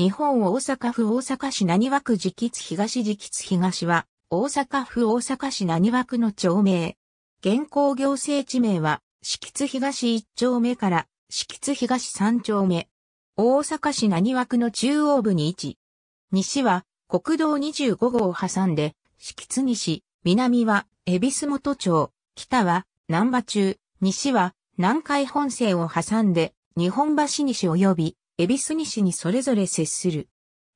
日本大阪府大阪市何和区直筆東直筆東は、大阪府大阪市何和区の町名。現行行政地名は、敷津東一丁目から、敷津東三丁目。大阪市何和区の中央部に位置。西は、国道25号を挟んで、敷津西、南は、恵比寿元町、北は、南波中、西は、南海本線を挟んで、日本橋西及び、恵比寿西にそれぞれ接する。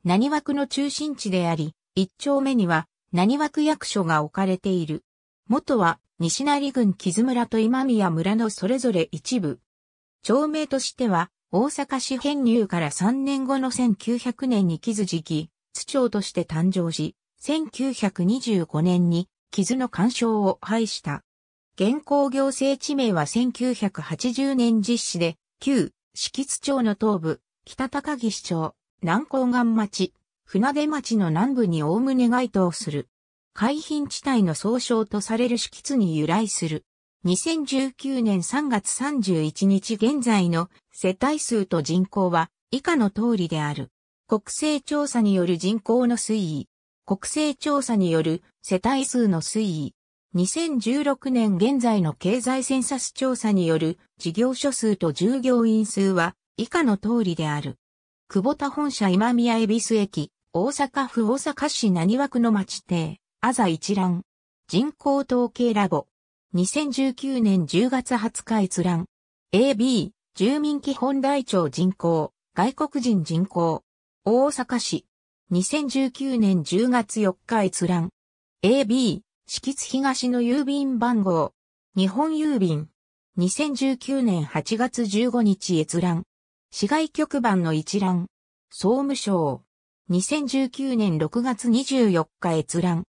何枠の中心地であり、一丁目には何枠役所が置かれている。元は西成郡木津村と今宮村のそれぞれ一部。町名としては、大阪市編入から3年後の1900年に木津時期、津町として誕生し、1925年に木津の干渉を廃した。現行行政地名は1980年実施で、旧、敷津町の東部、北高木市長、南高岸町、船出町の南部におおむね該当する。海浜地帯の総称とされる敷地に由来する。2019年3月31日現在の世帯数と人口は以下の通りである。国勢調査による人口の推移。国勢調査による世帯数の推移。2016年現在の経済センサス調査による事業所数と従業員数は以下の通りである。久保田本社今宮恵比寿駅、大阪府大阪市何枠の町邸、あざ一覧。人口統計ラボ。2019年10月20日閲覧。AB、住民基本台帳人口、外国人人口。大阪市。2019年10月4日閲覧。AB、敷津東の郵便番号。日本郵便。2019年8月15日閲覧。市外局番の一覧、総務省、2019年6月24日閲覧、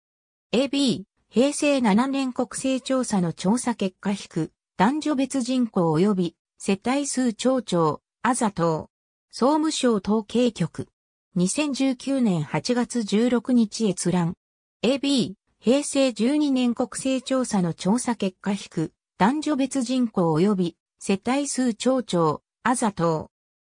AB、平成7年国勢調査の調査結果引く、男女別人口及び世帯数町長、あざと総務省統計局、2019年8月16日閲覧、AB、平成12年国勢調査の調査結果引く、男女別人口及び世帯数町長、あざとう、